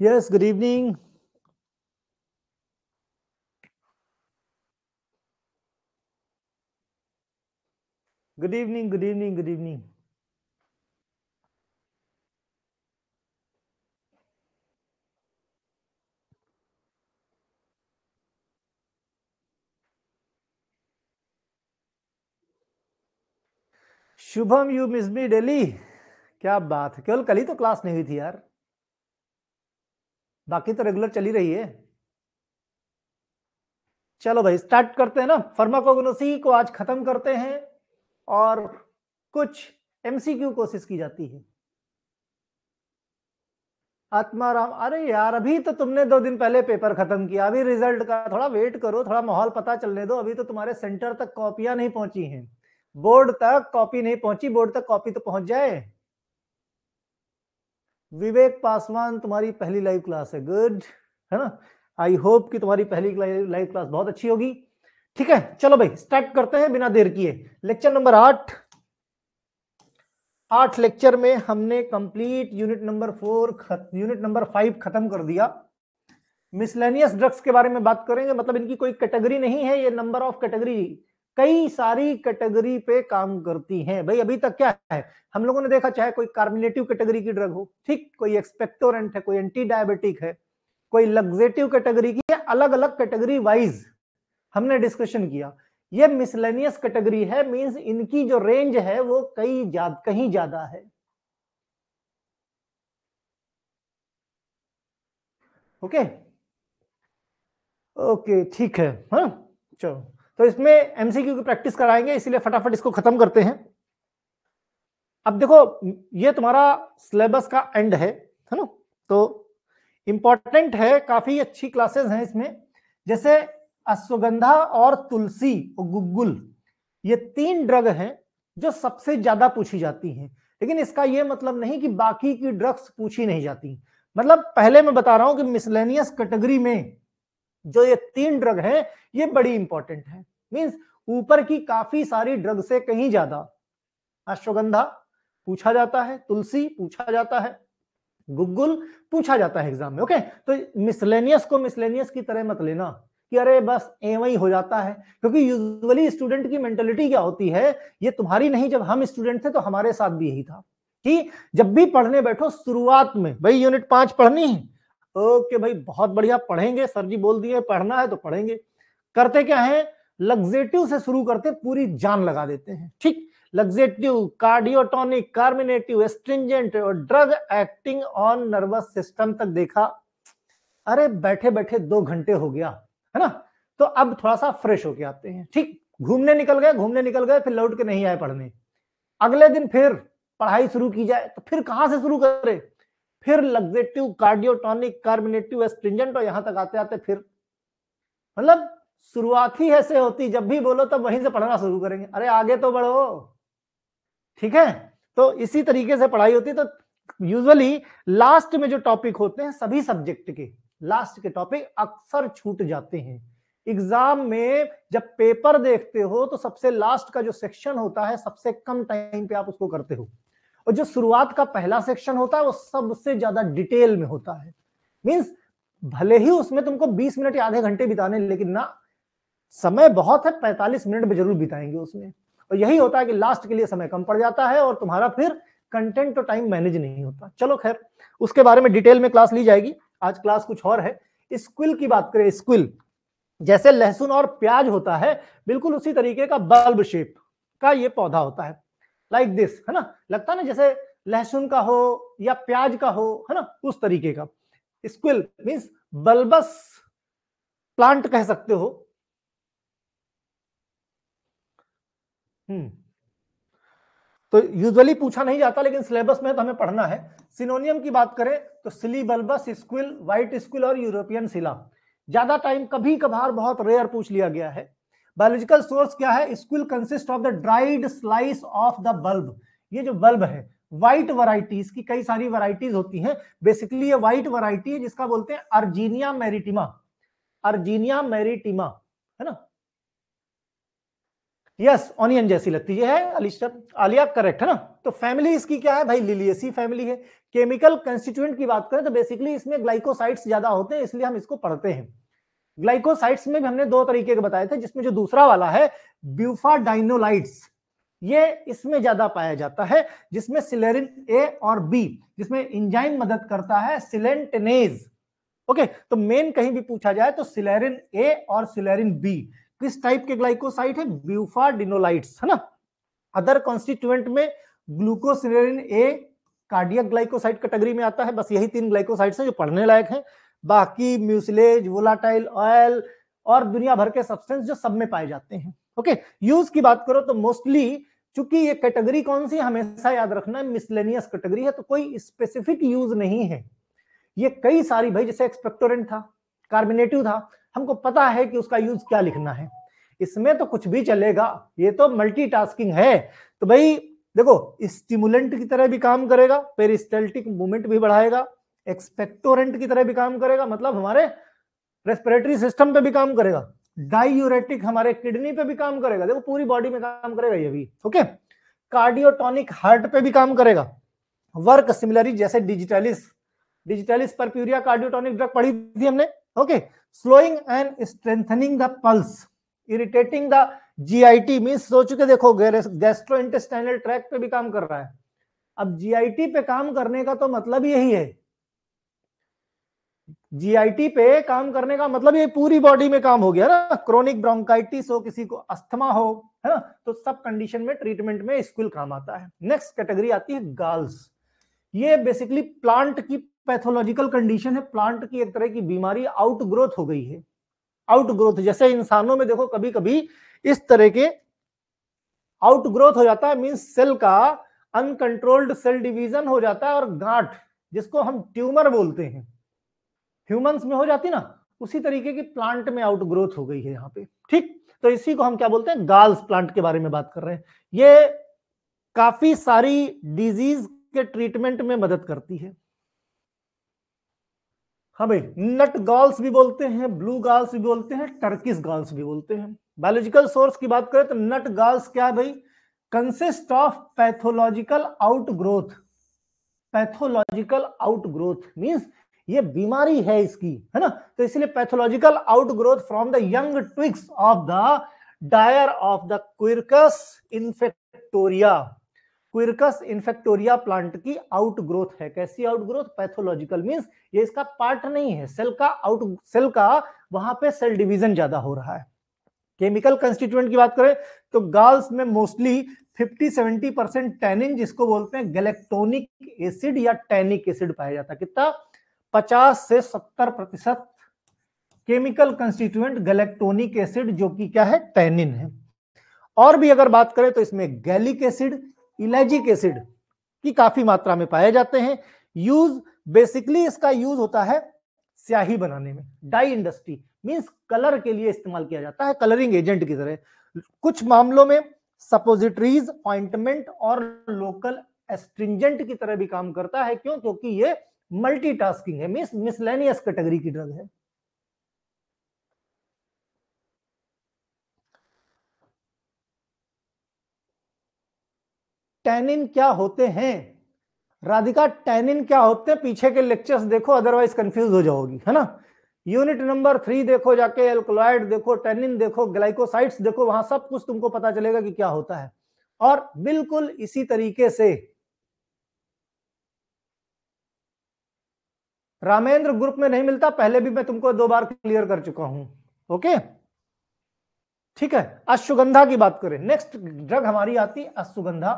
Yes, good evening. Good evening, good evening, good evening. Shubham you miss me daily क्या बात है केवल कल ही तो क्लास नहीं हुई थी यार बाकी तो रेगुलर चली रही है चलो भाई स्टार्ट करते हैं ना फर्माकोगनोसी को आज खत्म करते हैं और कुछ एमसीक्यू कोशिश की जाती है आत्माराम अरे यार अभी तो तुमने दो दिन पहले पेपर खत्म किया अभी रिजल्ट का थोड़ा वेट करो थोड़ा माहौल पता चलने दो अभी तो तुम्हारे सेंटर तक कॉपियां नहीं पहुंची हैं बोर्ड तक कॉपी नहीं पहुंची बोर्ड तक कॉपी तो पहुंच जाए विवेक पासवान तुम्हारी पहली लाइव क्लास है गुड है ना आई होप कि तुम्हारी पहली लाइव क्लास बहुत अच्छी होगी ठीक है चलो भाई स्टार्ट करते हैं बिना देर किए लेक्चर नंबर आठ आठ लेक्चर में हमने complete unit number four unit number five खत्म कर दिया मिसलेनियस ड्रग्स के बारे में बात करेंगे मतलब इनकी कोई कैटेगरी नहीं है ये नंबर ऑफ कैटेगरी कई सारी कैटेगरी पे काम करती हैं भाई अभी तक क्या है हम लोगों ने देखा चाहे कोई कार्बोनेटिव कैटेगरी की ड्रग हो ठीक कोई एक्सपेक्टोरेंट है कोई एंटी डायबिटिक है कोई लग्जेटिव कैटेगरी की है अलग अलग कैटेगरी वाइज हमने डिस्कशन किया ये मिसलेनियस कैटेगरी है मींस इनकी जो रेंज है वो कई ज्यादा कहीं ज्यादा है ओके ओके ठीक है हाँ चलो तो इसमें एमसीक्यू की प्रैक्टिस कराएंगे इसीलिए फटाफट इसको खत्म करते हैं अब देखो ये तुम्हारा सिलेबस का एंड है है ना तो इंपॉर्टेंट है काफी अच्छी क्लासेस हैं इसमें जैसे अश्वगंधा और तुलसी और गुगुल ये तीन ड्रग हैं जो सबसे ज्यादा पूछी जाती हैं लेकिन इसका ये मतलब नहीं कि बाकी की ड्रग्स पूछी नहीं जाती मतलब पहले मैं बता रहा हूं कि मिसलेनियस कैटेगरी में जो ये तीन ड्रग हैं ये बड़ी इंपॉर्टेंट है मीन्स ऊपर की काफी सारी ड्रग से कहीं ज्यादा अश्वगंधा पूछा जाता है तुलसी पूछा जाता है गुगुल पूछा जाता है एग्जाम में ओके तो मिसलेनियस को मिसलेनियस की तरह मत लेना कि अरे बस एवं हो जाता है क्योंकि यूजुअली स्टूडेंट की मेंटेलिटी क्या होती है ये तुम्हारी नहीं जब हम स्टूडेंट थे तो हमारे साथ भी यही था कि जब भी पढ़ने बैठो शुरुआत में भाई यूनिट पांच पढ़नी है ओके भाई बहुत बढ़िया पढ़ेंगे सर जी बोल दिए पढ़ना है तो पढ़ेंगे करते क्या है लग्जेटिव से शुरू करते पूरी जान लगा देते हैं ठीक लग्जेटिव कार्डियोटोनिक कार्मिनेटिव एस्ट्रिंजेंट और drug acting on nervous system तक देखा अरे बैठे बैठे दो घंटे हो गया है ना तो अब थोड़ा सा फ्रेश होके आते हैं ठीक घूमने निकल गए घूमने निकल गए फिर लौट के नहीं आए पढ़ने अगले दिन फिर पढ़ाई शुरू की जाए तो फिर कहां से शुरू करें फिर लग्जेटिव कार्डियोटॉनिक कार्बिनेटिव एस्ट्रिंजेंट और यहां तक आते आते फिर मतलब शुरुआत ही ऐसे होती जब भी बोलो तब वहीं से पढ़ना शुरू करेंगे अरे आगे तो बढ़ो ठीक है तो इसी तरीके से पढ़ाई होती तो यूजुअली लास्ट में जो टॉपिक होते हैं सभी सब्जेक्ट के लास्ट के टॉपिक अक्सर छूट जाते हैं एग्जाम में जब पेपर देखते हो तो सबसे लास्ट का जो सेक्शन होता है सबसे कम टाइम पे आप उसको करते हो और जो शुरुआत का पहला सेक्शन होता है वो सबसे ज्यादा डिटेल में होता है मीन्स भले ही उसमें तुमको 20 मिनट या आधे घंटे बिताने लेकिन ना समय बहुत है 45 मिनट में जरूर बिताएंगे उसमें और यही होता है कि लास्ट के लिए समय कम पड़ जाता है और तुम्हारा फिर कंटेंट और टाइम मैनेज नहीं होता चलो खैर उसके बारे में डिटेल में क्लास ली जाएगी आज क्लास कुछ और है स्क्विल की बात करें स्क्विल जैसे लहसुन और प्याज होता है बिल्कुल उसी तरीके का बल्ब शेप का ये पौधा होता है लाइक दिस है ना लगता है ना जैसे लहसुन का हो या प्याज का हो है ना उस तरीके का स्क्विल मीन्स बल्बस प्लांट कह सकते हो हम्म तो यूजुअली पूछा नहीं जाता लेकिन सिलेबस में तो हमें पढ़ना है सिनोनियम की बात करें तो scillae bulbus squill white squill और यूरोपियन सिला ज्यादा टाइम कभी कभार बहुत रेयर पूछ लिया गया है बायोलॉजिकल सोर्स क्या है squill consist of the dried slice of the bulb ये जो बल्ब है व्हाइट वराइटीज की कई सारी वराइटीज होती हैं बेसिकली ये व्हाइट वराइटी है जिसका बोलते हैं अर्जीनिया मेरिटिमा अर्जीनिया मेरिटिमा है ना यस ऑनियन जैसी लगती है अलिशा आलिया करेक्ट है ना तो फैमिली इसकी क्या है भाई लिलियसी फैमिली है केमिकल कंस्टिट्यूएंट की बात करें तो बेसिकली इसमें ग्लाइकोसाइड्स ज्यादा होते हैं इसलिए हम इसको पढ़ते हैं ग्लाइकोसाइट्स में भी हमने दो तरीके के बताए थे जिसमें जो दूसरा वाला है ब्यूफाडाइनोलाइट्स ये इसमें ज्यादा पाया जाता है जिसमें सिलेरिन ए और बी जिसमें इंजाइम मदद करता है सिलेंटनेज ओके तो मेन कहीं भी पूछा जाए तो सिलेरिन ए और सिलेरिन बी किस टाइप के ग्लाइकोसाइट है ब्यूफाडिनोलाइट्स है ना अदर कॉन्स्टिट्यूएंट में ग्लूकोसिलेरिन ए कार्डियक ग्लाइकोसाइट कैटेगरी में आता है बस यही तीन ग्लाइकोसाइट्स हैं जो पढ़ने लायक हैं बाकी म्यूसलेज वोलाटाइल ऑयल और दुनिया भर के सब्सटेंस जो सब में पाए जाते हैं ओके यूज की बात करो तो मोस्टली चूंकि ये कैटेगरी कौन सी हमेशा याद रखना मिसलेनियस कैटेगरी है तो कोई स्पेसिफिक यूज नहीं है ये कई सारी भाई जैसे एक्सपेक्टोरेंट था कार्बिनेटिव था हमको पता है कि उसका यूज क्या लिखना है इसमें तो कुछ भी चलेगा ये तो मल्टीटास्किंग है तो भाई देखो स्टिमुलेंट की तरह भी काम करेगा पेरिस्टेल्टिक मूवमेंट भी बढ़ाएगा एक्सपेक्टोरेंट की तरह भी काम करेगा मतलब हमारे रेस्पिरेटरी सिस्टम पे भी काम करेगा डायूरेटिक हमारे किडनी पे भी काम करेगा देखो पूरी बॉडी में काम करेगा ये भी ओके कार्डियोटोनिक हार्ट पे भी काम करेगा वर्क सिमिलरली जैसे डिजिटलिस डिजिटलिस पर प्यूरिया कार्डियोटोनिक ड्रग पढ़ी थी हमने okay slowing and strengthening the pulse irritating the GIT means सोच के देखो गैस्ट्रो इंटेस्टाइनल ट्रैक पे भी काम कर रहा है अब जीआईटी पे काम करने का तो मतलब यही है जीआईटी पे काम करने का मतलब ये पूरी बॉडी में काम हो गया ना क्रोनिक ब्रोंकाइटिस हो किसी को अस्थमा हो है ना तो सब कंडीशन में ट्रीटमेंट में स्किल काम आता है नेक्स्ट कैटेगरी आती है गाल्स ये बेसिकली प्लांट की पैथोलॉजिकल कंडीशन है प्लांट की एक तरह की बीमारी आउटग्रोथ हो गई है आउटग्रोथ जैसे इंसानों में देखो कभी कभी इस तरह के आउटग्रोथ हो जाता है मींस सेल का अनकंट्रोल्ड सेल डिवीजन हो जाता है और गांठ जिसको हम ट्यूमर बोलते हैं ह्यूमंस में हो जाती ना उसी तरीके की प्लांट में आउट ग्रोथ हो गई है यहाँ पे ठीक तो इसी को हम क्या बोलते हैं गाल्स प्लांट के बारे में बात कर रहे हैं ये काफी सारी डिजीज के ट्रीटमेंट में मदद करती है हाँ भाई नट गॉल्स भी बोलते हैं ब्लू गॉल्स भी बोलते हैं टर्किस गॉल्स भी बोलते हैं बायोलॉजिकल सोर्स की बात करें तो नट गॉल्स क्या है भाई consist of pathological outgrowth pathological outgrowth means ये बीमारी है इसकी है ना तो इसलिए pathological outgrowth from the young twigs of the dyer of the Quercus infectoria Quercus infectoria plant की आउटग्रोथ है कैसी आउटग्रोथ पैथोलॉजिकल मींस ये इसका पार्ट नहीं है सेल का आउट सेल का वहां पे सेल डिवीजन ज्यादा हो रहा है केमिकल कंस्टिट्यूएंट की बात करें तो गर्ल्स में मोस्टली 50-70 परसेंट टैनिन जिसको बोलते हैं गैलेक्टोनिक एसिड या टैनिक एसिड पाया जाता है कितना पचास से सत्तर प्रतिशत केमिकल कंस्टिट्यूएंट गैलेक्टोनिक एसिड जो कि क्या है टैनिन है और भी अगर बात करें तो इसमें गैलिक एसिड इलेजिक एसिड की काफी मात्रा में पाए जाते हैं यूज बेसिकली इसका यूज होता है स्याही बनाने में डाई इंडस्ट्री मींस कलर के लिए इस्तेमाल किया जाता है कलरिंग एजेंट की तरह कुछ मामलों में सपोजिटरीज ऑइंटमेंट और लोकल एस्ट्रिंजेंट की तरह भी काम करता है क्यों क्योंकि ये मल्टीटास्किंग है मीन मिसलेनियस कैटेगरी की ड्रग है टैनिन क्या होते हैं राधिका टैनिन क्या होते हैं पीछे के लेक्चर्स देखो अदरवाइज कंफ्यूज हो जाओगी है ना यूनिट नंबर थ्री देखो जाके एल्कोलाइड देखो टेनिन देखो ग्लाइकोसाइड्स देखो वहां सब कुछ तुमको पता चलेगा कि क्या होता है और बिल्कुल इसी तरीके से रामेंद्र ग्रुप में नहीं मिलता पहले भी मैं तुमको दो बार क्लियर कर चुका हूं ओके ठीक है अश्वगंधा की बात करें नेक्स्ट ड्रग हमारी आती है अश्वगंधा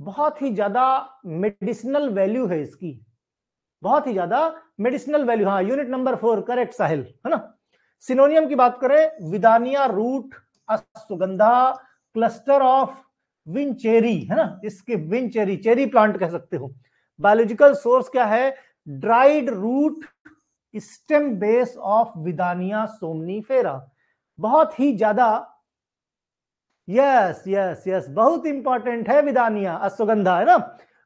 बहुत ही ज्यादा मेडिसिनल वैल्यू है इसकी बहुत ही ज्यादा मेडिसिनल वैल्यू हाँ unit number four correct Sahil है ना सिनोनियम की बात करें Withania root ashwagandha cluster of winter cherry है ना इसके विंचेरी चेरी प्लांट कह सकते हो बायोलॉजिकल सोर्स क्या है dried root stem base of Withania somnifera बहुत ही ज्यादा यस यस यस बहुत इंपॉर्टेंट है विदानिया अश्वगंधा है ना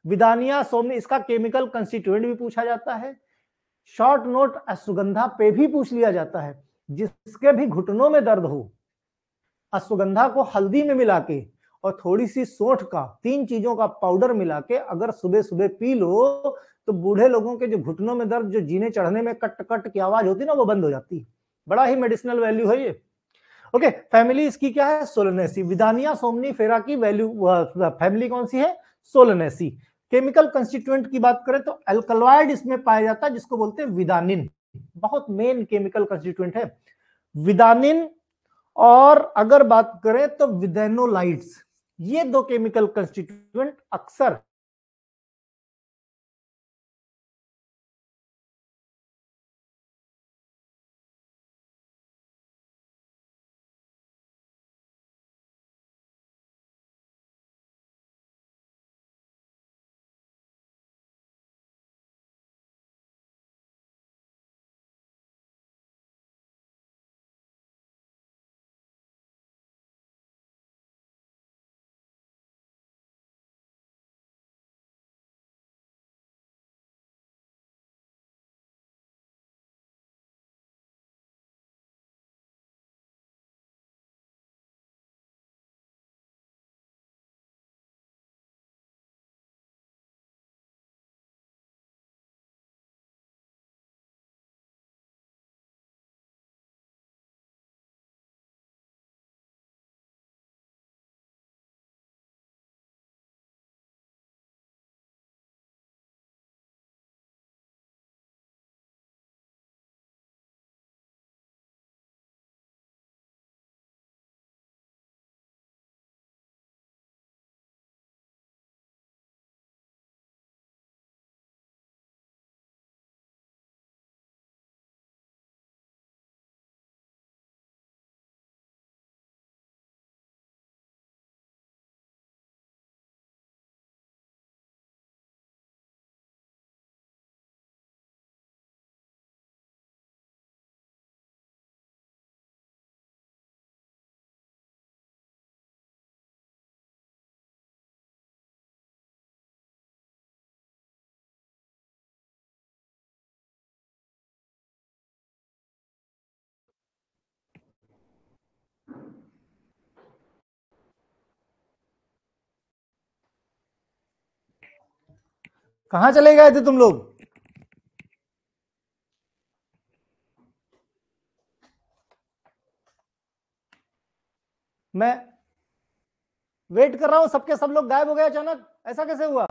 विदानिया सोमनी इसका केमिकल कंस्टिट्यूएंट भी पूछा जाता है शॉर्ट नोट अश्वगंधा पे भी पूछ लिया जाता है जिसके भी घुटनों में दर्द हो अश्वगंधा को हल्दी में मिला के और थोड़ी सी सोठ का तीन चीजों का पाउडर मिला के अगर सुबह सुबह पी लो तो बूढ़े लोगों के जो घुटनों में दर्द जो जीने चढ़ने में कट कट की आवाज होती है ना वो बंद हो जाती है बड़ा ही मेडिसिनल वैल्यू है ये ओके फैमिली इसकी क्या है सोलनेसी विदानिया सोमनी फेरा की वैल्यू फैमिली कौन सी है सोलनेसी केमिकल कंस्टिट्यूएंट की बात करें तो एल्कलॉइड इसमें पाया जाता है जिसको बोलते हैं विदानिन बहुत मेन केमिकल कंस्टिट्यूएंट है विदानिन और अगर बात करें तो विदेनोलाइट्स ये दो केमिकल कंस्टिट्यूएंट अक्सर कहां चले गए थे तुम लोग मैं वेट कर रहा हूं सबके सब लोग गायब हो गए अचानक ऐसा कैसे हुआ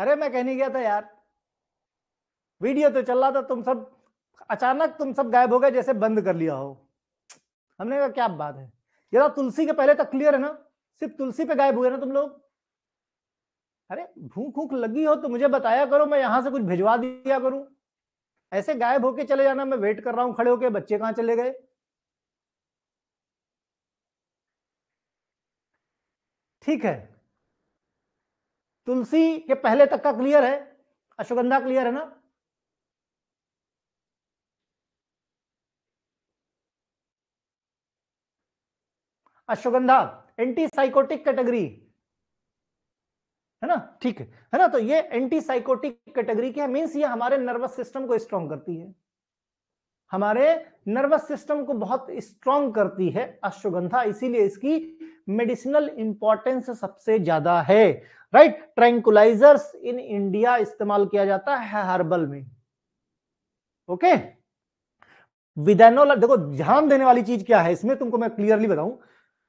अरे मैं कह नहीं गया था यार वीडियो तो चल रहा था तुम सब अचानक तुम सब गायब हो गए जैसे बंद कर लिया हो हमने कहा क्या बात है ये तुलसी के पहले तक क्लियर है ना सिर्फ तुलसी पे गायब हुए ना तुम लोग अरे भूख भूख लगी हो तो मुझे बताया करो मैं यहां से कुछ भिजवा दिया करूं ऐसे गायब होके चले जाना मैं वेट कर रहा हूं खड़े होके बच्चे कहां चले गए ठीक है तुलसी के पहले तक का क्लियर है अश्वगंधा क्लियर है ना अश्वगंधा एंटी साइकोटिक कैटेगरी है ना ठीक है है ना तो ये एंटी साइकोटिक कैटेगरी के मीन्स ये हमारे नर्वस सिस्टम को स्ट्रॉन्ग करती है हमारे नर्वस सिस्टम को बहुत स्ट्रॉन्ग करती है अश्वगंधा इसीलिए इसकी मेडिसिनल इंपॉर्टेंस सबसे ज्यादा है राइट ट्रैंकुलाइजर्स इन इंडिया इस्तेमाल किया जाता है हर्बल में ओके okay? विदेनोल देखो ध्यान देने वाली चीज क्या है इसमें तुमको मैं क्लियरली बताऊं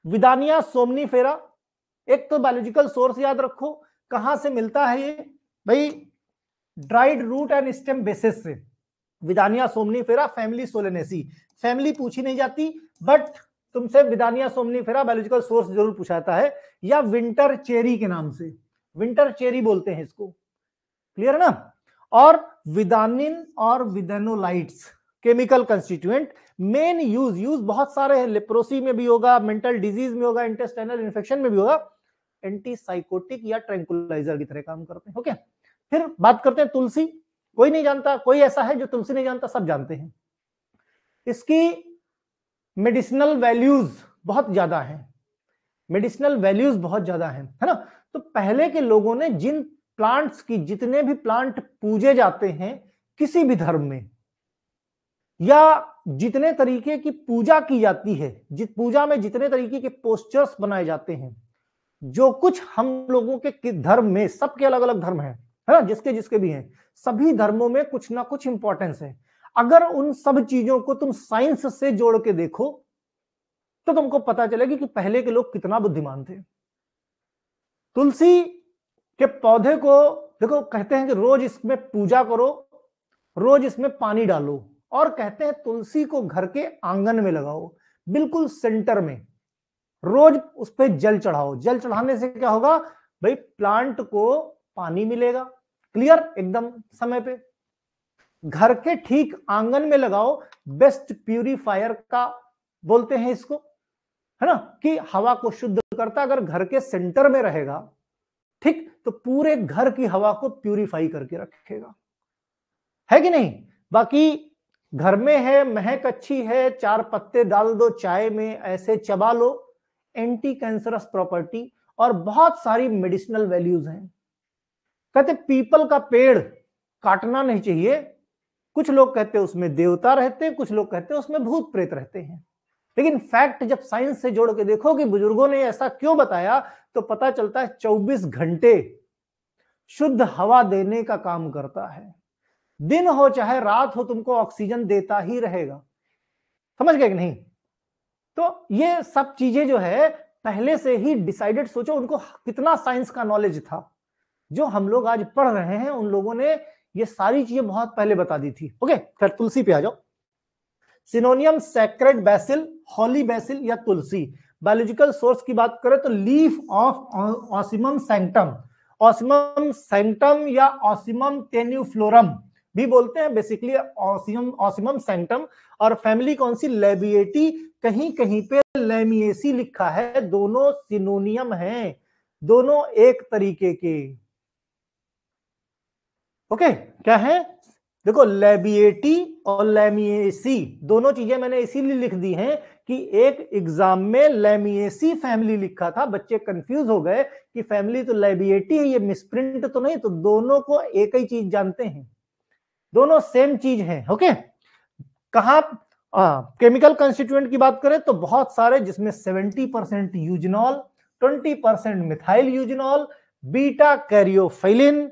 विदानिया सोमनीफेरा एक तो बायोलॉजिकल सोर्स याद रखो कहां से मिलता है ये भाई dried root and stem basis से Withania somnifera family Solanaceae family पूछी नहीं जाती बट तुमसे विदानिया सोमनीफेरा बायोलॉजिकल सोर्स जरूर पूछाता है या विंटर चेरी के नाम से विंटर चेरी बोलते हैं इसको क्लियर है ना और विदानिन और withanolides chemical constituent main use use बहुत सारे हैं लिप्रोसी में भी होगा मेंटल डिजीज में होगा इंटेस्टाइनल इन्फेक्शन में भी होगा एंटीसाइकोटिक या ट्रैंकुलाइजर की तरह काम करते हैं ओके फिर बात करते हैं तुलसी कोई नहीं जानता कोई ऐसा है जो तुलसी नहीं जानता सब जानते हैं इसकी मेडिसिनल वैल्यूज बहुत ज्यादा है मेडिसिनल वैल्यूज बहुत ज्यादा है है ना तो पहले के लोगों ने जिन प्लांट्स की जितने भी प्लांट पूजे जाते हैं किसी भी धर्म में या जितने तरीके की पूजा की जाती है जित पूजा में जितने तरीके के पोस्टर्स बनाए जाते हैं जो कुछ हम लोगों के धर्म में सबके अलग अलग धर्म है है ना जिसके जिसके भी हैं सभी धर्मों में कुछ ना कुछ इंपॉर्टेंस है अगर उन सब चीजों को तुम साइंस से जोड़ के देखो तो तुमको पता चलेगी कि पहले के लोग कितना बुद्धिमान थे तुलसी के पौधे को देखो कहते हैं कि रोज इसमें पूजा करो रोज इसमें पानी डालो और कहते हैं तुलसी को घर के आंगन में लगाओ बिल्कुल सेंटर में रोज उस पर जल चढ़ाओ जल चढ़ाने से क्या होगा भाई प्लांट को पानी मिलेगा क्लियर एकदम समय पे घर के ठीक आंगन में लगाओ बेस्ट प्यूरिफायर का बोलते हैं इसको है ना कि हवा को शुद्ध करता अगर घर के सेंटर में रहेगा ठीक तो पूरे घर की हवा को प्यूरिफाई करके रखेगा है कि नहीं बाकी घर में है महक अच्छी है चार पत्ते डाल दो चाय में ऐसे चबा लो एंटी कैंसरस प्रॉपर्टी और बहुत सारी मेडिसिनल वैल्यूज हैं कहते पीपल का पेड़ काटना नहीं चाहिए कुछ लोग कहते उसमें देवता रहते हैं कुछ लोग कहते उसमें भूत प्रेत रहते हैं लेकिन फैक्ट जब साइंस से जोड़ के देखो कि बुजुर्गों ने ऐसा क्यों बताया तो पता चलता है 24 घंटे शुद्ध हवा देने का काम करता है दिन हो चाहे रात हो तुमको ऑक्सीजन देता ही रहेगा समझ गए कि नहीं तो ये सब चीजें जो है पहले से ही डिसाइडेड सोचो उनको कितना साइंस का नॉलेज था जो हम लोग आज पढ़ रहे हैं उन लोगों ने ये सारी चीजें बहुत पहले बता दी थी ओके फिर तुलसी पे आ जाओ सिनोनियम सेक्रेट बैसिल हॉली बैसिल या तुलसी बायोलॉजिकल सोर्स की बात करें तो leaf of Ocimum sanctum Ocimum sanctum या ऑसिमम टेन्यूफ्लोरम भी बोलते हैं बेसिकली ऑसियम ऑसिमम सेंटम और फैमिली कौन सी लेबिएटी कहीं कहीं पे लेमिएसी लिखा है दोनों सिनोनियम हैं दोनों एक तरीके के ओके okay, क्या है देखो लेबिएटी और लेमिएसी दोनों चीजें मैंने इसीलिए लिख दी हैं कि एक एग्जाम में लेमिएसी फैमिली लिखा था बच्चे कंफ्यूज हो गए कि फैमिली तो लेबिएटी है ये मिसप्रिंट तो नहीं तो दोनों को एक ही चीज जानते हैं दोनों सेम चीज है ओके कहा केमिकल कंस्टिट्यूएंट की बात करें तो बहुत सारे जिसमें 70 percent eugenol twenty percent methyl eugenol beta caryophyllene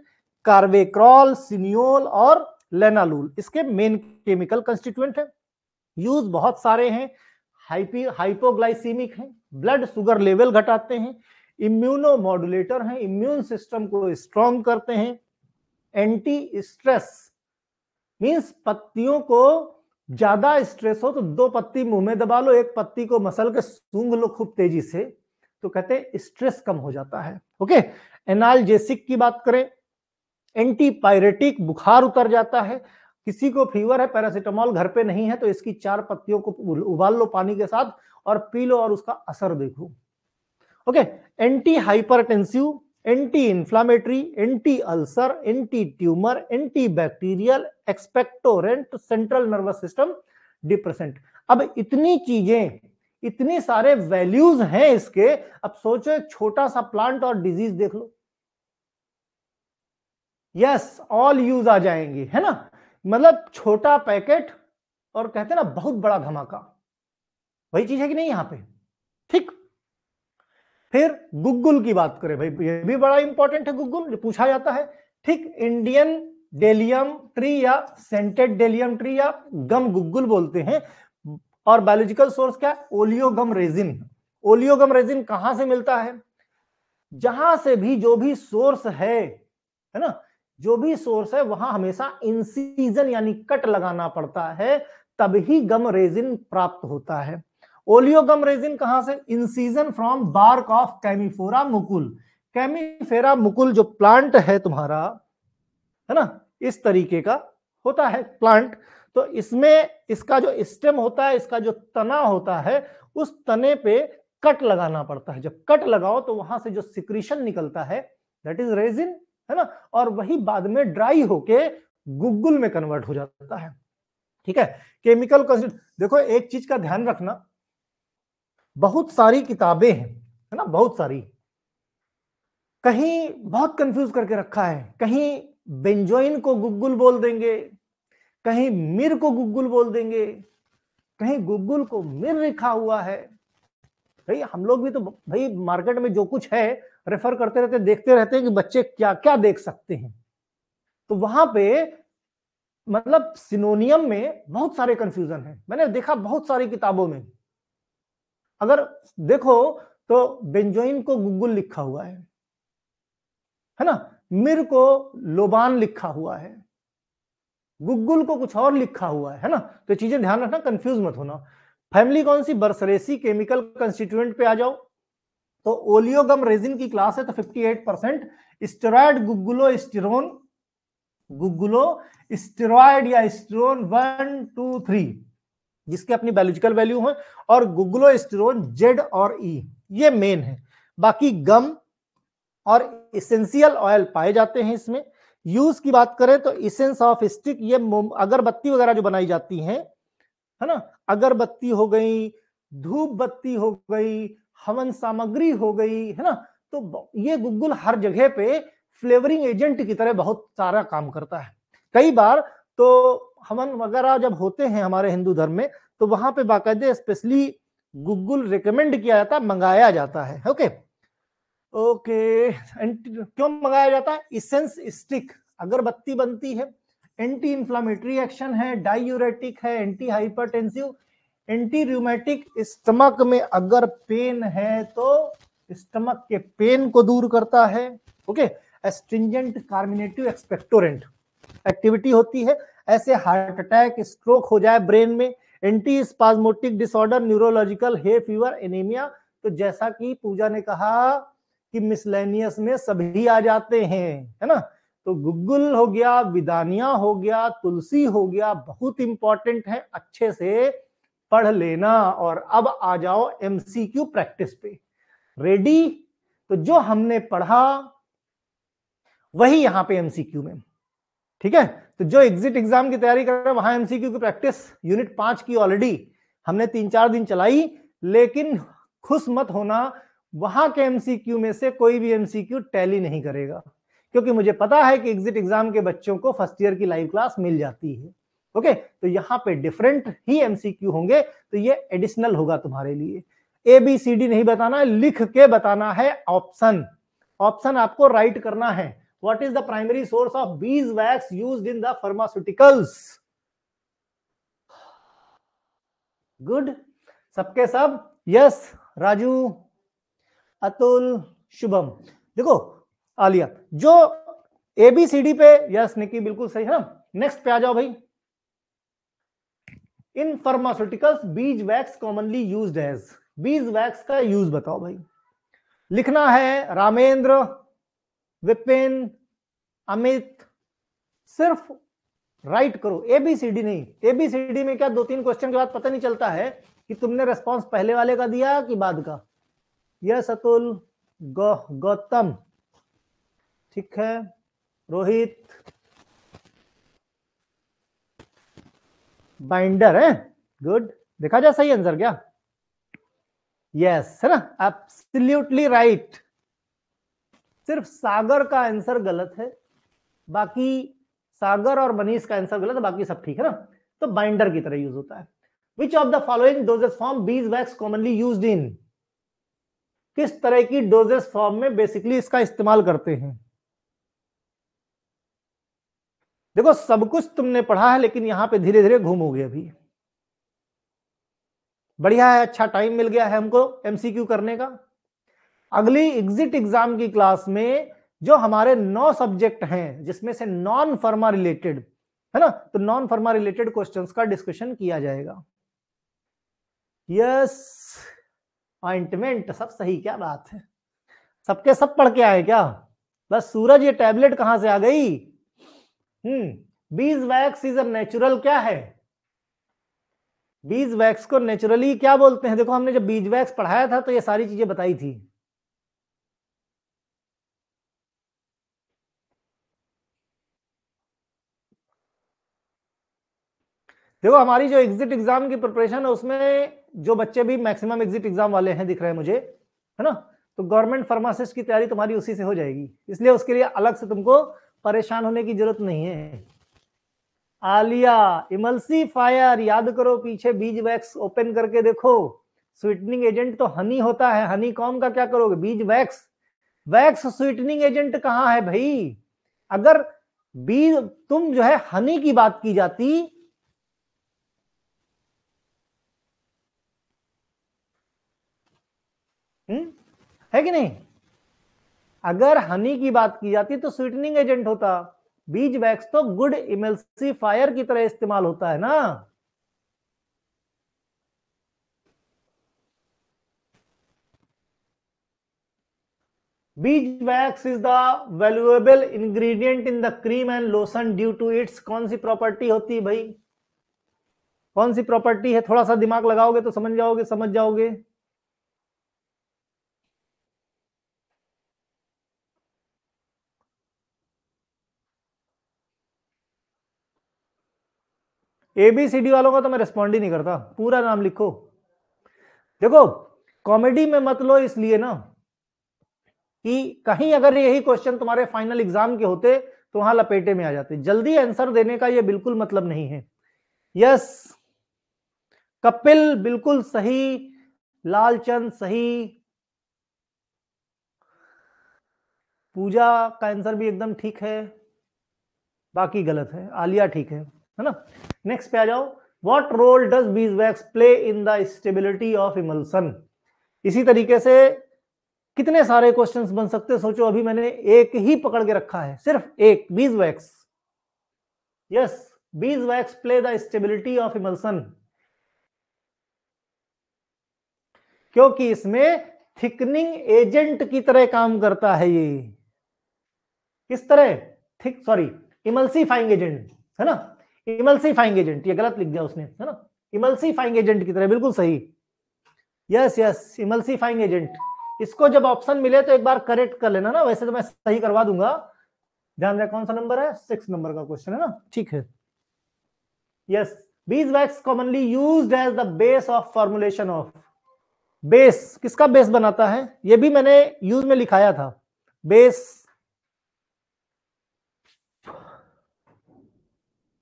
carvacrol cineole और लेनालूल इसके मेन केमिकल कंस्टिट्यूएंट है यूज बहुत सारे हैं हाइपी हाइपोग्लाइसीमिक है ब्लड शुगर लेवल घटाते हैं इम्यूनो मॉड्यूलेटर है इम्यून सिस्टम को स्ट्रॉन्ग करते हैं एंटी स्ट्रेस मीन्स पत्तियों को ज्यादा स्ट्रेस हो तो दो पत्ती मुंह में दबा लो एक पत्ती को मसल के सूंघ लो खूब तेजी से तो कहते हैं स्ट्रेस कम हो जाता है ओके एनालजेसिक की बात करें एंटीपायरेटिक बुखार उतर जाता है किसी को फीवर है पैरासिटामोल घर पे नहीं है तो इसकी चार पत्तियों को उबाल लो पानी के साथ और पी लो और उसका असर देखो okay anti hypertensive anti inflammatory anti ulcer anti tumour anti bacterial expectorant central nervous system depressant अब इतनी चीजें इतनी सारे वैल्यूज हैं इसके अब सोचो एक छोटा सा प्लांट और डिजीज देख लो यस ऑल यूज आ जाएंगी है ना मतलब छोटा पैकेट और कहते हैं ना बहुत बड़ा धमाका वही चीज है कि नहीं यहां पे ठीक फिर गुगुल की बात करें भाई ये भी बड़ा इंपॉर्टेंट है गुग्गुल पूछा जाता है ठीक Indian bdellium tree or scented bdellium tree or gum guggul बोलते हैं और बायोलॉजिकल सोर्स क्या है ओलियोगम रेजिन ओलियोगम रेजिन कहां से मिलता है जहां से भी जो भी सोर्स है है ना जो भी सोर्स है वहां हमेशा इंसीजन यानी कट लगाना पड़ता है तभी गम रेजिन प्राप्त होता है ओलियोगम रेजिन कहां से incision from bark of Commiphora mukul Commiphora mukul जो प्लांट है तुम्हारा है ना इस तरीके का होता है प्लांट तो इसमें इसका जो स्टेम होता है इसका जो तना होता है उस तने पे कट लगाना पड़ता है जब कट लगाओ तो वहां से जो सिक्रीशन निकलता है दैट इज रेजिन है ना और वही बाद में ड्राई होके गुग्गुल में कन्वर्ट हो जाता है ठीक है केमिकल देखो एक चीज का ध्यान रखना बहुत सारी किताबें हैं है ना बहुत सारी कहीं बहुत कंफ्यूज करके रखा है कहीं बेंजोइन को गुगुल बोल देंगे कहीं मिर को गुगुल बोल देंगे कहीं गुगुल को मिर लिखा हुआ है भाई हम लोग भी तो भाई मार्केट में जो कुछ है रेफर करते रहते देखते रहते हैं कि बच्चे क्या क्या देख सकते हैं तो वहां पे मतलब सिनोनियम में बहुत सारे कंफ्यूजन है मैंने देखा बहुत सारी किताबों में अगर देखो तो बेंजोइन को गुगुल लिखा हुआ है है ना मिर को लोबान लिखा हुआ है गुगुल को कुछ और लिखा हुआ है, है ना तो चीजें ध्यान रखना कंफ्यूज मत होना फैमिली कौन सी बर्सरेसी केमिकल कंस्टिट्यूएंट पे आ जाओ तो ओलियोगम रेजिन की क्लास है तो 58 percent steroid guggulsterone guggulsteroid or sterone one two three जिसके अपनी बायोलॉजिकल वैल्यू है और गुग्लोस्टेरोन जेड और ई ये मेन है बाकी गम और इसेंशियल ऑयल पाए जाते हैं इसमें यूज की बात करें तो इसेंस ऑफ स्टिक ये अगरबत्ती वगैरह जो बनाई जाती हैं है ना अगरबत्ती हो गई धूप बत्ती हो गई हवन सामग्री हो गई है ना तो ये गुगुल हर जगह पे फ्लेवरिंग एजेंट की तरह बहुत सारा काम करता है कई बार तो हवन वगैरह जब होते हैं हमारे हिंदू धर्म में तो वहां पे बाकायदे स्पेशली गूगल रिकमेंड किया जाता मंगाया जाता है ओके ओके क्यों मंगाया जाता है इसेंस स्टिक अगरबत्ती बनती है एंटी इंफ्लामेटरी एक्शन है डायूरेटिक है anti hypertensive anti rheumatic stomach में अगर पेन है तो स्टमक के पेन को दूर करता है okay astringent carminative expectorant activity होती है ऐसे हार्ट अटैक स्ट्रोक हो जाए ब्रेन में anti spasmodic disorder neurological hay fever anaemia तो जैसा कि पूजा ने कहा कि मिसलेनियस में सभी आ जाते हैं है ना तो गुगुल हो गया विदानिया हो गया तुलसी हो गया बहुत इंपॉर्टेंट है अच्छे से पढ़ लेना और अब आ जाओ एमसीक्यू प्रैक्टिस पे रेडी तो जो हमने पढ़ा वही यहां पे एमसीक्यू में ठीक है तो जो एग्जिट एग्जाम की तैयारी कर रहे हैं वहां एमसीक्यू की प्रैक्टिस यूनिट पांच की ऑलरेडी हमने तीन चार दिन चलाई लेकिन खुश मत होना वहां के एमसीक्यू में से कोई भी एमसीक्यू टैली नहीं करेगा क्योंकि मुझे पता है कि एग्जिट एग्जाम के बच्चों को फर्स्ट ईयर की लाइव क्लास मिल जाती है ओके तो यहाँ पे डिफरेंट ही एमसीक्यू होंगे तो ये एडिशनल होगा तुम्हारे लिए ए बी सी डी नहीं बताना है लिख के बताना है ऑप्शन ऑप्शन आपको राइट करना है what is the primary source of beeswax used in the pharmaceuticals good सबके सब यस राजू अतुल शुभम देखो आलिया जो एबीसीडी पे यस निकी बिल्कुल सही है ना नेक्स्ट पे आ जाओ भाई in pharmaceuticals beeswax commonly use as beeswax का यूज बताओ भाई लिखना है रामेंद्र विपिन अमित सिर्फ राइट करो एबीसीडी नहीं एबीसीडी में क्या दो तीन क्वेश्चन के बाद पता नहीं चलता है कि तुमने रेस्पॉन्स पहले वाले का दिया कि बाद का यस अतुल गौतम ठीक है रोहित बाइंडर है गुड देखा जाए सही आंसर क्या यस है ना एब्सोल्युटली राइट सिर्फ सागर का आंसर गलत है बाकी सागर और मनीष का आंसर गलत है बाकी सब ठीक है ना तो बाइंडर की तरह यूज होता है which of the following doses form beeswax commonly use in किस तरह की डोजेस फॉर्म में बेसिकली इसका इस्तेमाल करते हैं देखो सब कुछ तुमने पढ़ा है लेकिन यहां पे धीरे धीरे घूमोगे अभी बढ़िया है अच्छा टाइम मिल गया है हमको एमसीक्यू करने का अगली एग्जिट एग्जाम की क्लास में जो हमारे नौ सब्जेक्ट हैं जिसमें से नॉन फर्मा रिलेटेड है ना तो नॉन फर्मा रिलेटेड क्वेश्चंस का डिस्कशन किया जाएगा यस ऑइंटमेंट सब सही क्या बात है सबके सब पढ़ के आए क्या बस सूरज ये टैबलेट कहां से आ गई हम्म बीज वैक्स इज अ नेचुरल क्या है बीज वैक्स को नेचुरली क्या बोलते हैं देखो हमने जब बीज वैक्स पढ़ाया था तो ये सारी चीजें बताई थी देखो हमारी जो एग्जिट एग्जाम की प्रिपरेशन है उसमें जो बच्चे भी मैक्सिमम एग्जिट एग्जाम वाले हैं दिख रहे हैं मुझे है ना तो गवर्नमेंट फार्मासिस्ट की तैयारी तुम्हारी उसी से हो जाएगी इसलिए उसके लिए अलग से तुमको परेशान होने की जरूरत नहीं है आलिया इमलसी फायर याद करो पीछे बीज वैक्स ओपन करके देखो स्वीटनिंग एजेंट तो हनी होता है हनी कॉम का क्या करोगे bees wax wax sweetening agent कहाँ है भाई अगर बीज तुम जो है हनी की बात की जाती है कि नहीं अगर हनी की बात की जाती तो स्वीटनिंग एजेंट होता बीज वैक्स तो गुड इमल्सिफायर की तरह इस्तेमाल होता है ना beeswax is the valuable ingredient in the cream and lotion due to its कौन सी प्रॉपर्टी होती है भाई कौन सी प्रॉपर्टी है थोड़ा सा दिमाग लगाओगे तो समझ जाओगे समझ जाओगे एबीसीडी वालों का तो मैं रिस्पॉन्ड ही नहीं करता पूरा नाम लिखो देखो कॉमेडी में मत लो इसलिए ना कि कहीं अगर यही क्वेश्चन तुम्हारे फाइनल एग्जाम के होते तो वहां लपेटे में आ जाते जल्दी आंसर देने का यह बिल्कुल मतलब नहीं है यस कपिल बिल्कुल सही लालचंद सही पूजा का आंसर भी एकदम ठीक है बाकी गलत है आलिया ठीक है है ना नेक्स्ट पे आ जाओ what role does beeswax play in the stability of emulsion इसी तरीके से कितने सारे क्वेश्चन बन सकते सोचो अभी मैंने एक ही पकड़ के रखा है सिर्फ एक beeswax yes beeswax play the stability of emulsion क्योंकि इसमें थिकनिंग एजेंट की तरह काम करता है ये किस तरह थिक सॉरी इमल्सीफाइंग एजेंट है ना इमल्सिफाइंग एजेंट ये गलत लिख दिया उसने है ना इमल्सिफाइंग एजेंट की तरह बिल्कुल सही यस यस इमल्सिफाइंग एजेंट इसको जब ऑप्शन मिले तो एक बार करेक्ट कर लेना ना वैसे तो मैं सही करवा दूंगा ध्यान रहे कौन सा नंबर है सिक्स नंबर का क्वेश्चन है ना ठीक है yes beeswax commonly use as the base of formulation of base किसका बेस बनाता है ये भी मैंने यूज में लिखाया था base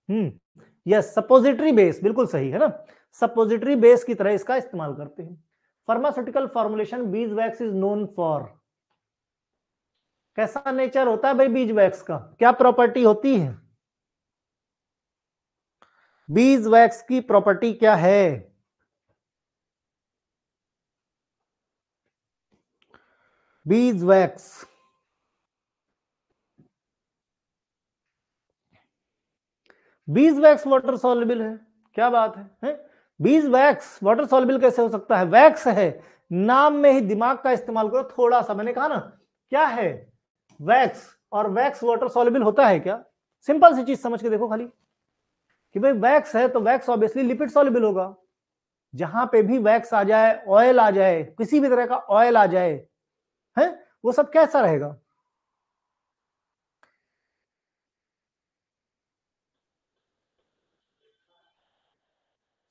hmm yes suppository base बिल्कुल सही है ना सपोजिटरी बेस की तरह इसका इस्तेमाल करते हैं pharmaceutical formulation beeswax is known for कैसा नेचर होता है भाई बीज वैक्स का क्या प्रॉपर्टी होती है बीज वैक्स की प्रॉपर्टी क्या है bees wax bees wax water soluble है क्या बात है, है? बीज वैक्स वाटर सॉल्युबल कैसे हो सकता है वैक्स है नाम में ही दिमाग का इस्तेमाल करो थोड़ा सा मैंने कहा ना क्या है वैक्स और वैक्स वाटर सॉल्युबल होता है क्या सिंपल सी चीज समझ के देखो खाली कि भाई वैक्स है तो वैक्स ऑब्वियसली लिपिड सॉल्युबल होगा जहां पे भी वैक्स आ जाए ऑयल आ जाए किसी भी तरह का ऑयल आ जाए है वो सब कैसा रहेगा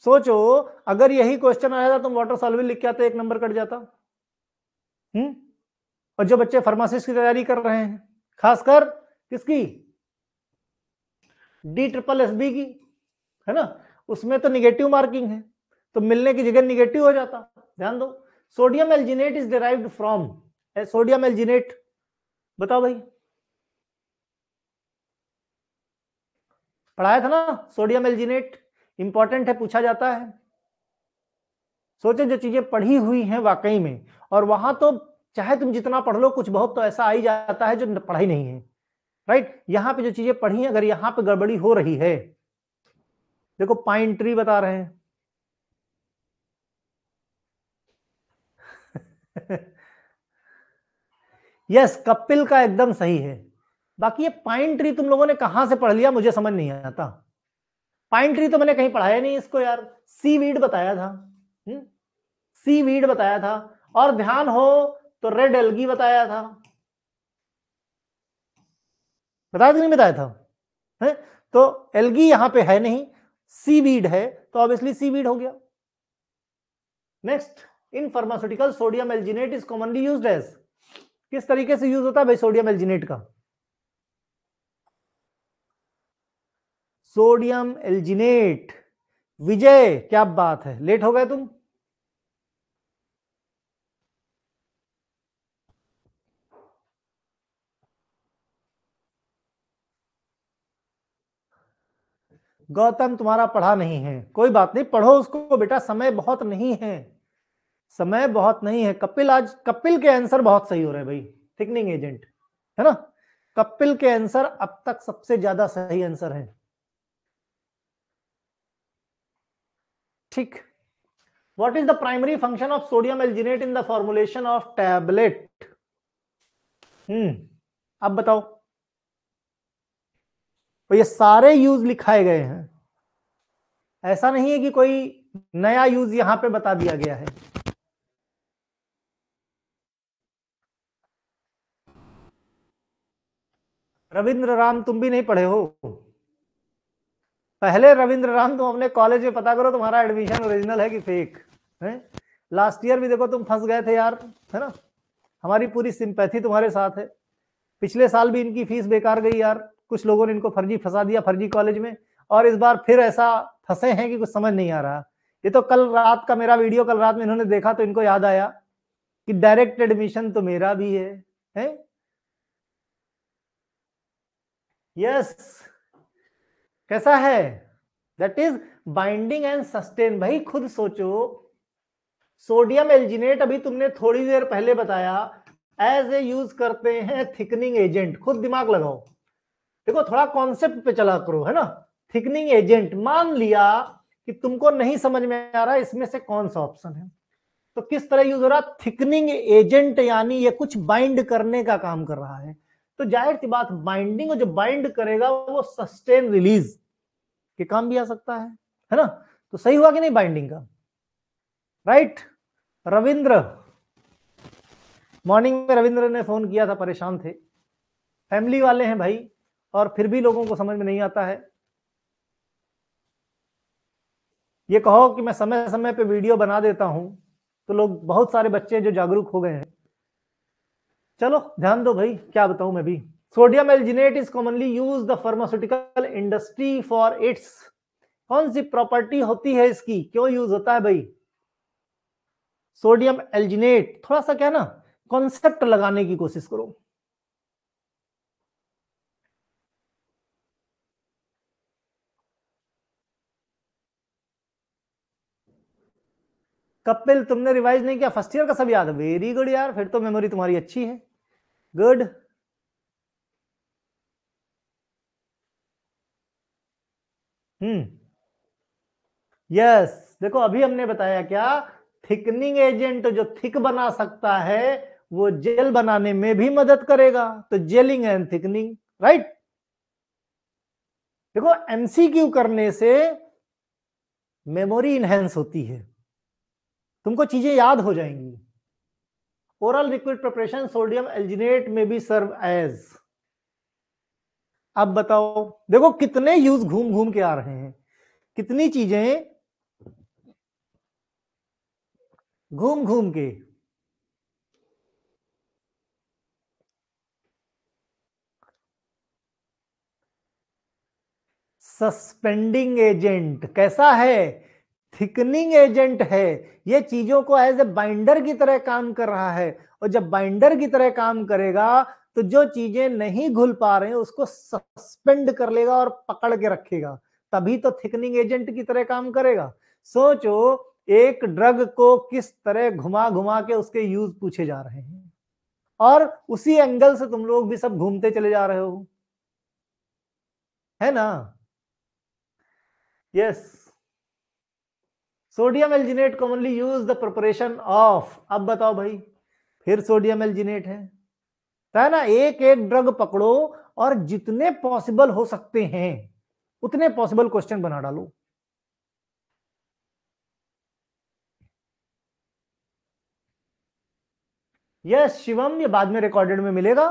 सोचो अगर यही क्वेश्चन आया था तुम वाटर सॉल्वेंट लिख के आते एक नंबर कट जाता हम्म और जो बच्चे फार्मासिस्ट की तैयारी कर रहे हैं खासकर किसकी डी ट्रिपल एस बी की है ना उसमें तो निगेटिव मार्किंग है तो मिलने की जगह निगेटिव हो जाता ध्यान दो sodium alginate is derive from sodium alginate बताओ भाई पढ़ाया था ना सोडियम एल्जिनेट इंपॉर्टेंट है पूछा जाता है सोचे जो चीजें पढ़ी हुई हैं वाकई में और वहां तो चाहे तुम जितना पढ़ लो कुछ बहुत तो ऐसा आ ही जाता है जो पढ़ाई नहीं है राइट यहां पे जो चीजें पढ़ी हैं अगर यहां पे गड़बड़ी हो रही है देखो पाइन ट्री बता रहे हैं यस कपिल का एकदम सही है बाकी ये पाइन ट्री तुम लोगों ने कहां से पढ़ लिया मुझे समझ नहीं आता पाइन ट्री तो मैंने कहीं पढ़ाया नहीं इसको यार सी वीड बताया था सी हम्म? वीड बताया था और ध्यान हो तो रेड एलगी बताया था बताया था तो नहीं बताया था है? तो एलगी यहां पे है नहीं सी वीड है तो ऑब्वियसली सी वीड हो गया next in pharmaceutical sodium alginate is commonly use as किस तरीके से यूज होता है भाई सोडियम एल्जिनेट का सोडियम एल्जिनेट विजय क्या बात है लेट हो गए तुम गौतम तुम्हारा पढ़ा नहीं है कोई बात नहीं पढ़ो उसको बेटा समय बहुत नहीं है समय बहुत नहीं है कपिल आज कपिल के आंसर बहुत सही हो रहे हैं भाई थिकनिंग एजेंट है ना कपिल के आंसर अब तक सबसे ज्यादा सही आंसर है ठीक what is the primary function of sodium alginate in the formulation of tablet hmm अब बताओ तो ये सारे यूज लिखाए गए हैं ऐसा नहीं है कि कोई नया यूज यहां पे बता दिया गया है रविंद्र राम तुम भी नहीं पढ़े हो पहले रविंद्र राम तुम अपने कॉलेज में पता करो तुम्हारा एडमिशन ओरिजिनल है कि फेक है लास्ट ईयर भी देखो तुम फंस गए थे यार है ना हमारी पूरी सिंपैथी तुम्हारे साथ है पिछले साल भी इनकी फीस बेकार गई यार कुछ लोगों ने इनको फर्जी फंसा दिया फर्जी कॉलेज में और इस बार फिर ऐसा फंसे हैं कि कुछ समझ नहीं आ रहा ये तो कल रात का मेरा वीडियो कल रात में इन्होंने देखा तो इनको याद आया कि डायरेक्ट एडमिशन तो मेरा भी है है? Yes yes. कैसा है that is binding and sustain भाई खुद सोचो सोडियम एल्जिनेट अभी तुमने थोड़ी देर पहले बताया एज ए यूज करते हैं थिकनिंग एजेंट खुद दिमाग लगाओ देखो थोड़ा कॉन्सेप्ट पे चला करो है ना थिकनिंग एजेंट मान लिया कि तुमको नहीं समझ में आ रहा इसमें से कौन सा ऑप्शन है तो किस तरह यूज हो रहा थिकनिंग एजेंट यानी ये कुछ बाइंड करने का काम कर रहा है तो जाहिर सी बात बाइंडिंग और जो बाइंड करेगा वो सस्टेन रिलीज के काम भी आ सकता है है ना तो सही हुआ कि नहीं बाइंडिंग का राइट रविंद्र मॉर्निंग में रविंद्र ने फोन किया था परेशान थे फैमिली वाले हैं भाई और फिर भी लोगों को समझ में नहीं आता है ये कहो कि मैं समय समय पे वीडियो बना देता हूं तो लोग बहुत सारे बच्चे जो जागरूक हो गए हैं चलो ध्यान दो भाई क्या बताऊं मैं भी sodium alginate is commonly use the pharmaceutical industry for its कौन सी प्रॉपर्टी होती है इसकी क्यों यूज होता है भाई सोडियम एल्जिनेट थोड़ा सा क्या ना कॉन्सेप्ट लगाने की कोशिश करो कपिल तुमने रिवाइज नहीं किया फर्स्ट ईयर का सब याद वेरी गुड यार फिर तो मेमोरी तुम्हारी अच्छी है गुड हम्म यस देखो अभी हमने बताया क्या थिकनिंग एजेंट जो थिक बना सकता है वो जेल बनाने में भी मदद करेगा तो जेलिंग एंड थिकनिंग राइट देखो एमसीक्यू करने से मेमोरी इनहेंस होती है तुमको चीजें याद हो जाएंगी oral liquid preparation sodium alginate में भी सर्व एज अब बताओ देखो कितने यूज घूम घूम के आ रहे हैं कितनी चीजें घूम घूम के सस्पेंडिंग एजेंट कैसा है थिकनिंग एजेंट है ये चीजों को एज ए बाइंडर की तरह काम कर रहा है और जब बाइंडर की तरह काम करेगा तो जो चीजें नहीं घुल पा रहे हैं उसको सस्पेंड कर लेगा और पकड़ के रखेगा तभी तो थिकनिंग एजेंट की तरह काम करेगा सोचो एक ड्रग को किस तरह घुमा घुमा के उसके यूज पूछे जा रहे हैं और उसी एंगल से तुम लोग भी सब घूमते चले जा रहे हो है ना yes yes. Sodium alginate commonly use the preparation of अब बताओ भाई फिर सोडियम एल्जिनेट है तो है ना एक एक ड्रग पकड़ो और जितने पॉसिबल हो सकते हैं उतने पॉसिबल क्वेश्चन बना डालो यस शिवम ये बाद में रिकॉर्डेड में मिलेगा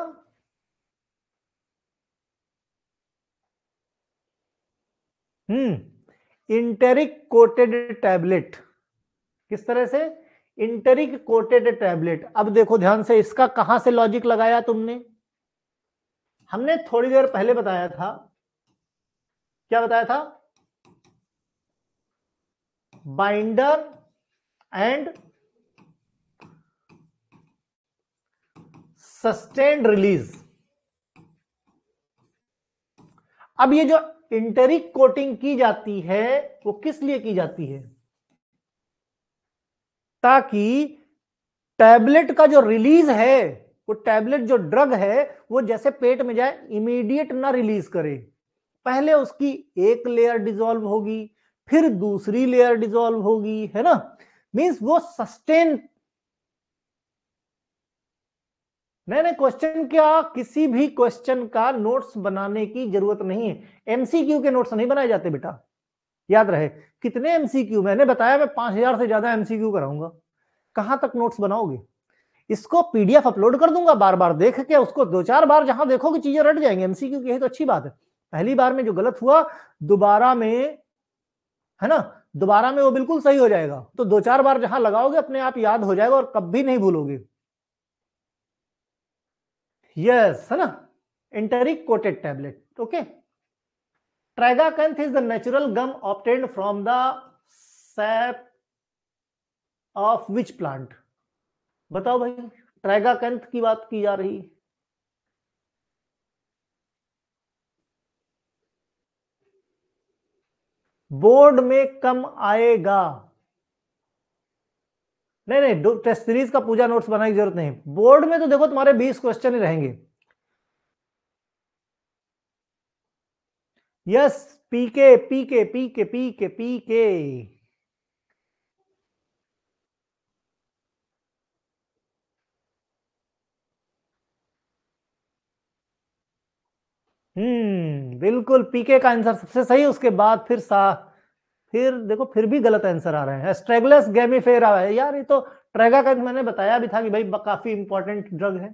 हम्म इंटेरिक कोटेड टैबलेट किस तरह से इंटेरिक कोटेड टैबलेट अब देखो ध्यान से इसका कहां से लॉजिक लगाया तुमने हमने थोड़ी देर पहले बताया था क्या बताया था बाइंडर एंड सस्टेन्ड रिलीज अब ये जो इंटरिक कोटिंग की जाती है वो किस लिए की जाती है ताकि टैबलेट का जो रिलीज है वो टैबलेट जो ड्रग है वो जैसे पेट में जाए इमीडिएट ना रिलीज करे पहले उसकी एक लेयर डिजोल्व होगी फिर दूसरी लेयर डिजोल्व होगी है ना मींस वो सस्टेन नहीं क्वेश्चन क्या किसी भी क्वेश्चन का नोट्स बनाने की जरूरत नहीं है एमसीक्यू के नोट्स नहीं बनाए जाते बेटा याद रहे कितने एमसीक्यू मैंने बताया मैं पांच हजार से ज्यादा एमसीक्यू कराऊंगा कहां तक नोट्स बनाओगे इसको पीडीएफ अपलोड कर दूंगा बार बार देख के उसको दो चार बार जहां देखोगे चीजें रट जाएंगे एमसीक्यू की तो अच्छी बात है पहली बार में जो गलत हुआ दोबारा में है ना दोबारा में वो बिल्कुल सही हो जाएगा तो दो चार बार जहां लगाओगे अपने आप याद हो जाएगा और भी नहीं भूलोगे यस है ना enteric coated tablet okay tragacanth is the natural gum obtain from the sap of which plant बताओ भाई ट्रेगाकंथ की बात की जा रही बोर्ड में कम आएगा नहीं नहीं टेस्ट सीरीज का पूजा नोट्स बनाने की जरूरत नहीं बोर्ड में तो देखो तुम्हारे बीस क्वेश्चन ही रहेंगे यस पीके पीके पीके पीके पीके हम्म बिल्कुल पीके का आंसर सबसे सही उसके बाद फिर सा फिर देखो फिर भी गलत आंसर आ रहे हैं स्ट्रेगुलस स्ट्रेगलस गैमीफेरा है यार ये तो ट्रेगा का मैंने बताया भी था कि भाई काफी इंपॉर्टेंट ड्रग है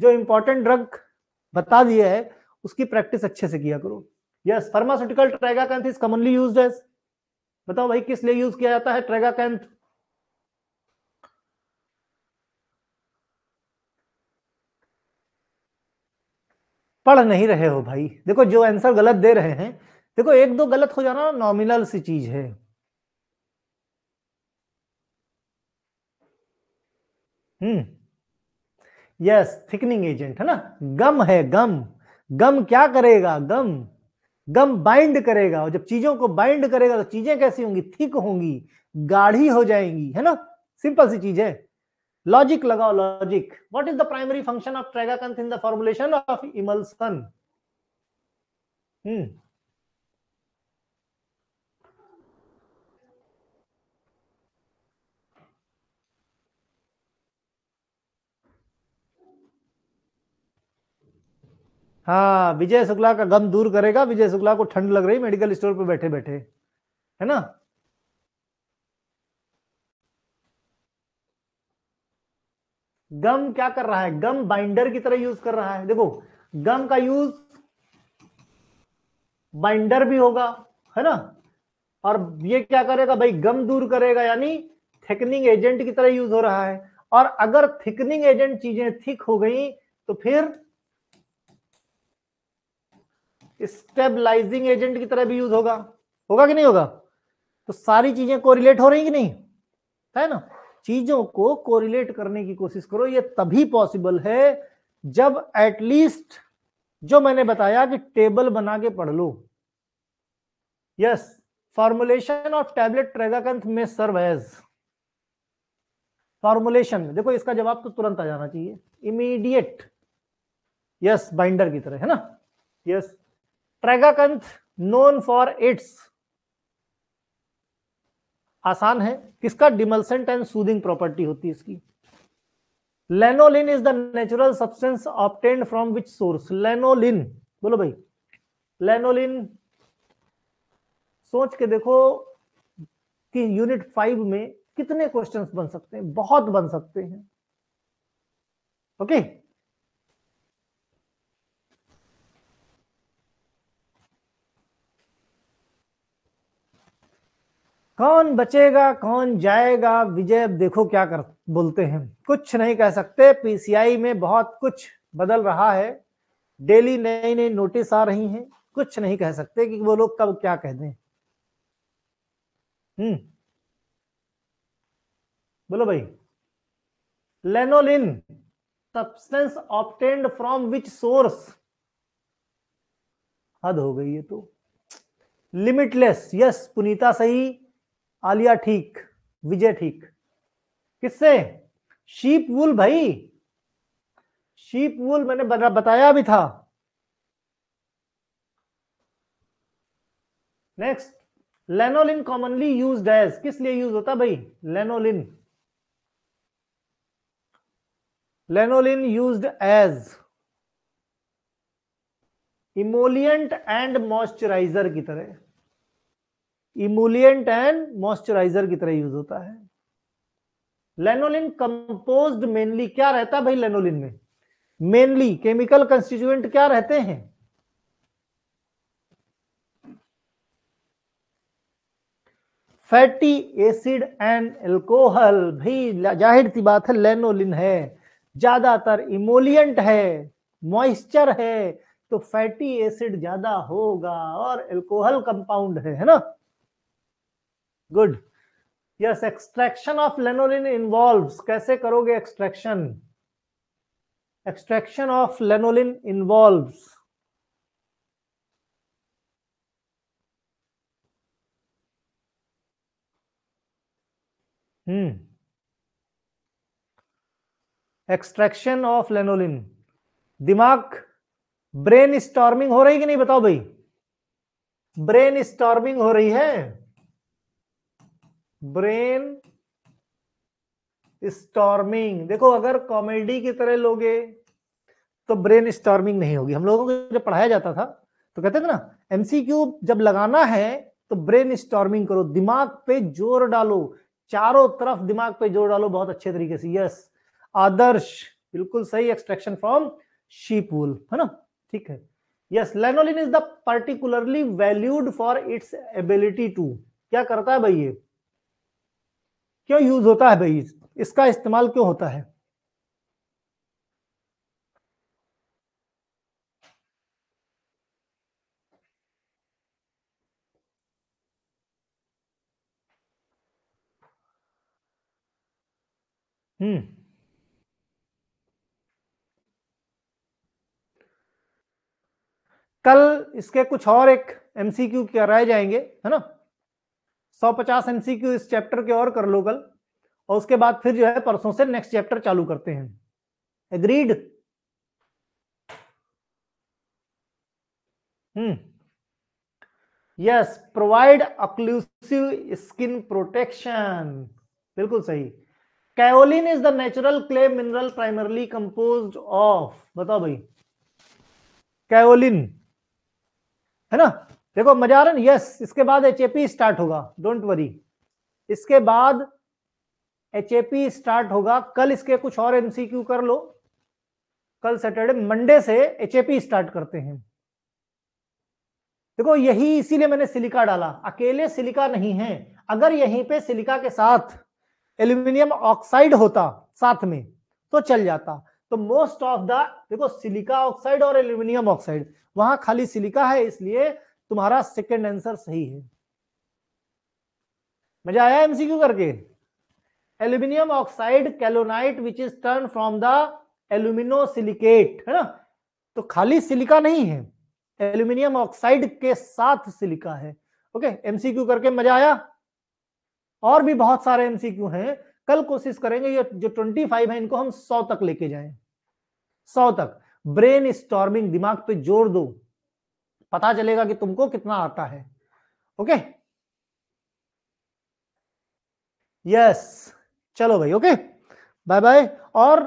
जो इंपॉर्टेंट ड्रग बता दिया है उसकी प्रैक्टिस अच्छे से किया करो yes pharmaceutical tragacanth is commonly use as बताओ भाई किस लिए यूज किया जाता है ट्रेगाकैंथ पढ़ नहीं रहे हो भाई देखो जो आंसर गलत दे रहे हैं देखो एक दो गलत हो जाना नॉमिनल सी चीज है हम्म यस थिकनिंग एजेंट है ना गम है गम गम क्या करेगा गम गम बाइंड करेगा और जब चीजों को बाइंड करेगा तो चीजें कैसी होंगी थिक होंगी गाढ़ी हो जाएंगी है ना सिंपल सी चीज है लॉजिक लगाओ logic what is the primary function of tragacanth in the formulation of emulsion hmm हाँ विजय शुक्ला का गम दूर करेगा विजय शुक्ला को ठंड लग रही मेडिकल स्टोर पर बैठे बैठे है ना गम क्या कर रहा है गम बाइंडर की तरह यूज कर रहा है देखो गम का यूज बाइंडर भी होगा है ना और ये क्या करेगा भाई गम दूर करेगा यानी थिकनिंग एजेंट की तरह यूज हो रहा है और अगर थिकनिंग एजेंट चीजें थिक हो गई तो फिर स्टेबलाइजिंग एजेंट की तरह भी यूज होगा होगा कि नहीं होगा तो सारी चीजें कोरिलेट हो रही कि नहीं है ना चीजों को कोरिलेट करने की कोशिश करो ये तभी पॉसिबल है जब एटलीस्ट जो मैंने बताया कि टेबल बना के पढ़ लो yes formulation of tablet tragacanth में सर्व एज फॉर्मुलेशन देखो इसका जवाब तो तुरंत आ जाना चाहिए इमीडिएट यस बाइंडर की तरह है ना yes tragacanth known for its आसान है किसका डिमल्सेंट एंड सूदिंग प्रॉपर्टी होती है इसकी lanolin is the natural substance obtained from which source lanolin बोलो भाई लेनोलिन सोच के देखो कि यूनिट फाइव में कितने क्वेश्चंस बन सकते हैं बहुत बन सकते हैं ओके okay? कौन बचेगा कौन जाएगा विजय अब देखो क्या कर बोलते हैं कुछ नहीं कह सकते पीसीआई में बहुत कुछ बदल रहा है डेली नई नई नोटिस आ रही हैं कुछ नहीं कह सकते कि वो लोग कब क्या कह दें हम्म बोलो भाई lanolin substance obtained from which source हद हो गई ये तो लिमिटलेस यस पुनीता सही आलिया ठीक विजय ठीक किससे शीप वुल भाई शीप वुल मैंने बताया भी था next lanolin commonly use as किस लिए यूज होता भाई lanolin lanolin use as emollient and moisturiser की तरह इमुलियंट एंड मॉइस्चराइजर की तरह यूज होता है लेनोलिन कंपोज मेनली क्या रहता है भाई लेनोलिन में मेनली केमिकल कंस्टिट्यूएंट क्या रहते हैं फैटी एसिड एंड एल्कोहल भी जाहिर सी बात है लेनोलिन है ज्यादातर इमोलियंट है मॉइस्चर है तो फैटी एसिड ज्यादा होगा और एल्कोहल कंपाउंड है है ना good yes extraction of lanolin involves कैसे करोगे extraction extraction of lanolin involves hmm extraction of lanolin दिमाग ब्रेन स्टॉर्मिंग हो रही कि नहीं बताओ भाई ब्रेन स्टॉर्मिंग हो रही है ब्रेन स्टॉर्मिंग देखो अगर कॉमेडी की तरह लोगे तो ब्रेन स्टॉर्मिंग नहीं होगी हम लोगों को जब पढ़ाया जाता था तो कहते थे ना एमसीक्यू जब लगाना है तो ब्रेन स्टॉर्मिंग करो दिमाग पे जोर डालो चारों तरफ दिमाग पे जोर डालो बहुत अच्छे तरीके से यस आदर्श बिल्कुल सही एक्सट्रैक्शन फ्रॉम शीपुल है ना ठीक है yes lanolin is the particularly valued for its ability to क्या करता है भाई ये क्यों यूज होता है भाई इसका इस्तेमाल क्यों होता है हम्म कल इसके कुछ और एक एमसीक्यू कराए जाएंगे है ना सौ पचास एमसीक्यू इस चैप्टर के और कर लो कल और उसके बाद फिर जो है परसों से नेक्स्ट चैप्टर चालू करते हैं agreed hmm yes provide occlusive skin protection बिल्कुल सही kaolin is the natural clay mineral primarily compose of बताओ भाई कैओलिन है ना देखो मजारन यस इसके बाद एच स्टार्ट होगा डोंट वरी इसके बाद एच स्टार्ट होगा कल इसके कुछ और एमसीक्यू कर लो कल सैटरडे मंडे से एच स्टार्ट करते हैं देखो यही इसीलिए मैंने सिलिका डाला अकेले सिलिका नहीं है अगर यहीं पे सिलिका के साथ एल्यूमिनियम ऑक्साइड होता साथ में तो चल जाता तो मोस्ट ऑफ द देखो सिलिका ऑक्साइड और एल्यूमिनियम ऑक्साइड वहां खाली सिलिका है इसलिए तुम्हारा सेकेंड आंसर सही है मजा आया एमसीक्यू करके aluminium oxide kaolinite which is turn from the aluminosilicate है ना तो खाली सिलिका नहीं है एल्यूमिनियम ऑक्साइड के साथ सिलिका है ओके एमसीक्यू करके मजा आया और भी बहुत सारे एमसीक्यू हैं कल कोशिश करेंगे ये जो 25 है इनको हम 100 तक लेके जाएं 100 तक ब्रेन स्टॉर्मिंग दिमाग पे जोर दो पता चलेगा कि तुमको कितना आता है ओके यस चलो भाई ओके बाय बाय और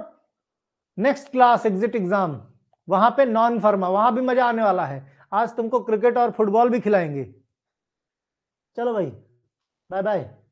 नेक्स्ट क्लास एग्जिट एग्जाम वहां पे नॉन फर्मा वहां भी मजा आने वाला है आज तुमको क्रिकेट और फुटबॉल भी खिलाएंगे चलो भाई बाय बाय